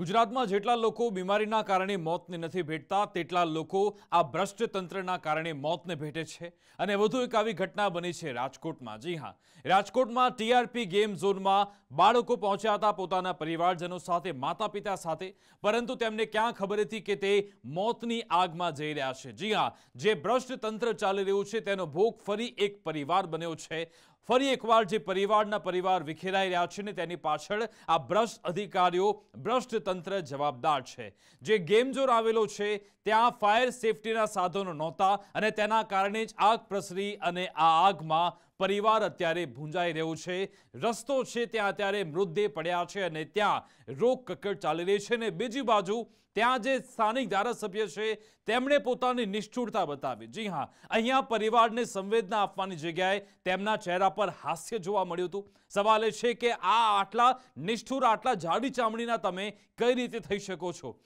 ગુજરાતમાં જેટલા લોકો બીમારીના કારણે મોતને નથી ભેટતા તેટલા લોકો આ ભ્રષ્ટ તંત્રના કારણે મોતને ભેટે છે અને વધુ એક આવી ઘટના બની છે રાજકોટમાં જી હા રાજકોટમાં ટીઆરપી ગેમ ઝોનમાં બાળકો પહોંચ્યા હતા પોતાના પરિવારજનો સાથે માતા પિતા સાથે પરંતુ તેમને ક્યાં ખબર હતી કે તે મોતની આગમાં જઈ રહ્યા છે જી હા જે ભ્રષ્ટ તંત્ર ચાલી રહ્યું છે તેનો ભોગ ફરી એક પરિવાર બન્યો છે ફરી એકવાર જે પરિવારના પરિવાર વિખેરાઈ રહ્યા છે ને તેની પાછળ આ ભ્રષ્ટ અધિકારીઓ ભ્રષ્ટ તંત્ર જવાબદાર છે જે ગેમઝોર આવેલો છે ત્યાં ફાયર સેફટીના સાધનો નહોતા અને તેના કારણે જ આગ પ્રસરી અને આ આગમાં પરિવાર અત્યારે ભૂંજાઈ રહ્યો છે રસ્તો છે ત્યાં અત્યારે મૃતદેહ પડ્યા છે અને ત્યાં રોગ કકડ ચાલી રહી છે અને બીજી બાજુ ત્યાં જે સ્થાનિક ધારાસભ્ય છે તેમણે પોતાની નિષ્ઠુરતા બતાવી જી હા અહીંયા પરિવારને સંવેદના આપવાની જગ્યાએ તેમના ચહેરા પર હાસ્ય જોવા મળ્યું હતું સવાલ એ છે કે આ આટલા નિષ્ઠુર આટલા જાડી ચામડીના તમે કઈ રીતે થઈ શકો છો